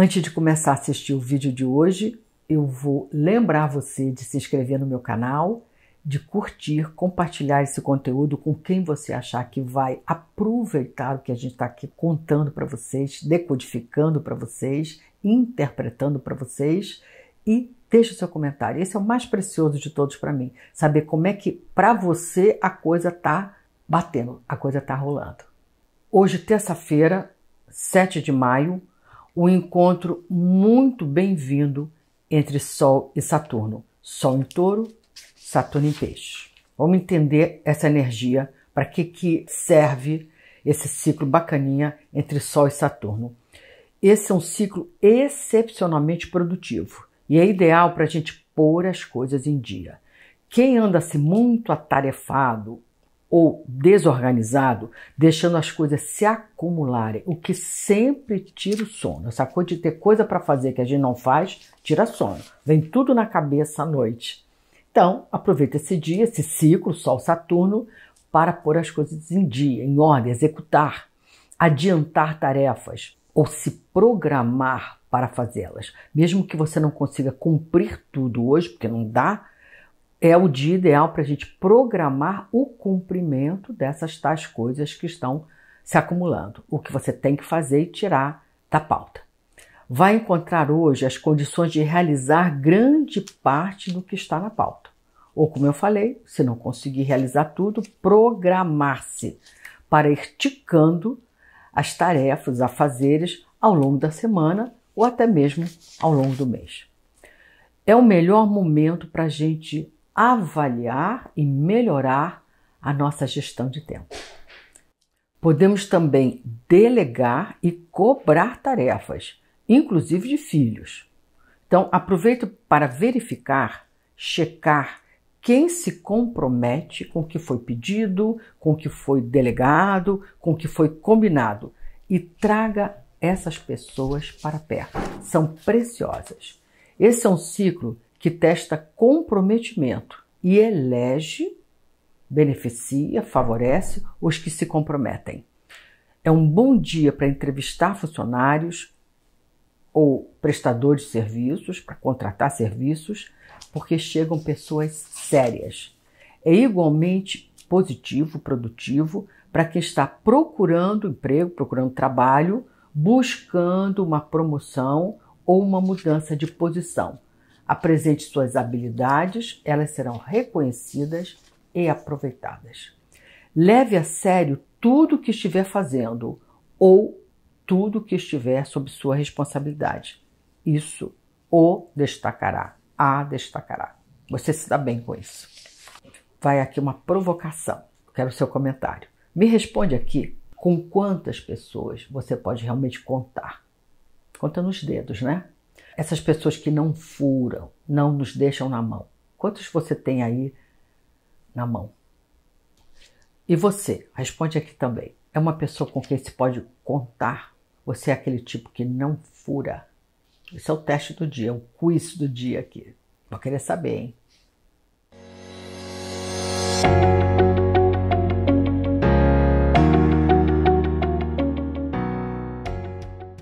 Antes de começar a assistir o vídeo de hoje, eu vou lembrar você de se inscrever no meu canal, de curtir, compartilhar esse conteúdo com quem você achar que vai aproveitar o que a gente está aqui contando para vocês, decodificando para vocês, interpretando para vocês e deixe o seu comentário. Esse é o mais precioso de todos para mim, saber como é que para você a coisa está batendo, a coisa está rolando. Hoje, terça-feira, 7 de maio, um encontro muito bem-vindo entre Sol e Saturno. Sol em touro, Saturno em peixe. Vamos entender essa energia, para que, que serve esse ciclo bacaninha entre Sol e Saturno. Esse é um ciclo excepcionalmente produtivo e é ideal para a gente pôr as coisas em dia. Quem anda-se assim muito atarefado ou desorganizado, deixando as coisas se acumularem, o que sempre tira o sono. Essa coisa de ter coisa para fazer que a gente não faz, tira sono. Vem tudo na cabeça à noite. Então, aproveita esse dia, esse ciclo, Sol, Saturno, para pôr as coisas em dia, em ordem, executar, adiantar tarefas ou se programar para fazê-las. Mesmo que você não consiga cumprir tudo hoje, porque não dá, é o dia ideal para a gente programar o cumprimento dessas tais coisas que estão se acumulando, o que você tem que fazer e tirar da pauta. Vai encontrar hoje as condições de realizar grande parte do que está na pauta. Ou, como eu falei, se não conseguir realizar tudo, programar-se para ir ticando as tarefas, a fazeres ao longo da semana ou até mesmo ao longo do mês. É o melhor momento para a gente avaliar e melhorar a nossa gestão de tempo. Podemos também delegar e cobrar tarefas, inclusive de filhos. Então, aproveito para verificar, checar quem se compromete com o que foi pedido, com o que foi delegado, com o que foi combinado e traga essas pessoas para perto. São preciosas. Esse é um ciclo que testa comprometimento e elege, beneficia, favorece os que se comprometem. É um bom dia para entrevistar funcionários ou prestadores de serviços, para contratar serviços, porque chegam pessoas sérias. É igualmente positivo, produtivo para quem está procurando emprego, procurando trabalho, buscando uma promoção ou uma mudança de posição Apresente suas habilidades, elas serão reconhecidas e aproveitadas. Leve a sério tudo que estiver fazendo ou tudo que estiver sob sua responsabilidade. Isso o destacará, a destacará. Você se dá bem com isso. Vai aqui uma provocação. Quero o seu comentário. Me responde aqui com quantas pessoas você pode realmente contar. Conta nos dedos, né? Essas pessoas que não furam, não nos deixam na mão. Quantos você tem aí na mão? E você, responde aqui também. É uma pessoa com quem se pode contar? Você é aquele tipo que não fura? Esse é o teste do dia, é o quiz do dia aqui. Vou querer saber, hein?